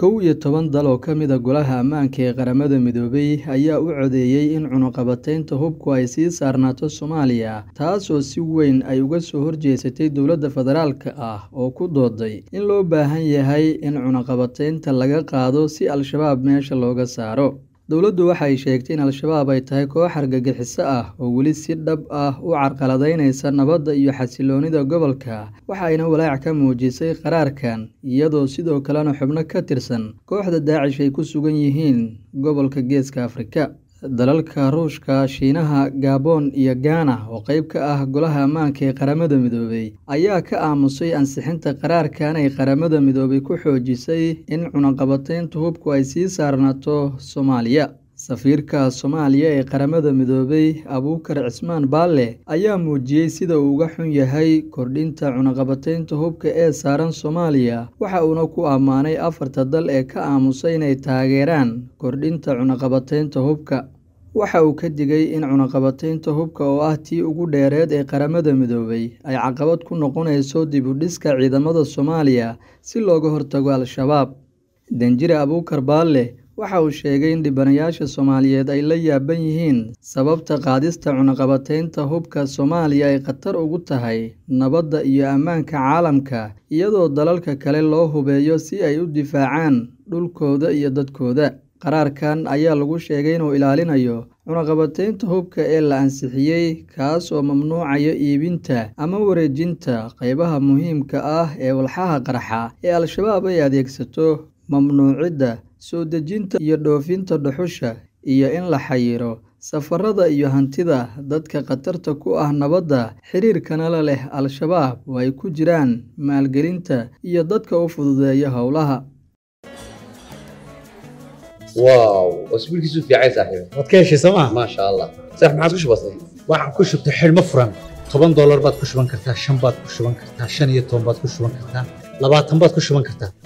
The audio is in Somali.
kow iyo toban dal oo ka mid a ah golaha ammaanka ee qaramada midoobey ayaa u codeeyey in cunuqabateynta hubku ay sii saarnaato soomaaliya taasoo si weyn ay uga soo horjeesatay dowladda federaalka ah oo ku dooday in loo baahan yahay in cunuqabataynta laga qaado si al-shabaab meesha looga saaro dowladdu waxay sheegtay in al-shabaab ay tahay koox argagixiso ah oo weli si dhab ah u carqaladaynaysa nabadda iyo xasiloonida gobolka waxa ayna walaac ka muujisay qaraarkan iyadoo sidoo kalena xubno ka tirsan kooxda daacish ay ku sugan yihiin gobolka geeska afrika dalalka ruushka shiinaha gaboon iyo gaana oo qayb ka ah golaha ammaanka ee qaramada midoobay ayaa ka aamusay ansixinta qaraarkan ay qaramada midoobay ku xoojisay in cunaqabateynta hubku ay sii saarnaato soomaaliya safiirka soomaaliya ee qaramada midoobay abuukar cismaan baalle ayaa muujiyey sida uu uga xun yahay kordhinta cunaqabateynta hubka ee saaran soomaaliya waxa uuna ku ammaanay afarta dal ee ka aamusay inay taageeraan kordhinta cunaqabateynta hubka waxa uu ka digay in cunaqabateynta hubka oo ah tii ugu dheereed ee qaramada midoobay ay caqabad ku noqonayso dibudhiska ciidamada soomaaliya si looga hortago al-shabaab danjire abuukar baalle waxa uu sheegay in dhibanayaasha soomaaliyeed ay la yaaban yihiin sababta qaadista cunaqabataynta hubka soomaaliya ay khatar ugu tahay nabadda iyo ammaanka caalamka iyadoo dalalka kale loo hubeeyo si ay u difaacaan dhulkooda iyo dadkooda qaraarkan ayaa lagu sheegay inuu ilaalinayo cunaqabataynta hubka ee la ansixiyey kaas oo mamnuucaya iibinta ama wareejinta qaybaha muhiimka ah ee walxaha qarxa ee al-shabaab ay adeegsato mamnuucidda soo dejinta iyo dhoofinta dhuxusha iyo in la xayiro safarada iyo hantida dadka khatarta ku ah nabadda xiriirkana la leh al-shabaab oo ay ku jiraan maalgelinta iyo dadka u fududeeya howlaha toban doolar baad ku shuban kartaa shan baad ku shuban kartaa shan iyo toban baad ku shuban kartaa labaatan baad ku shuban kartaa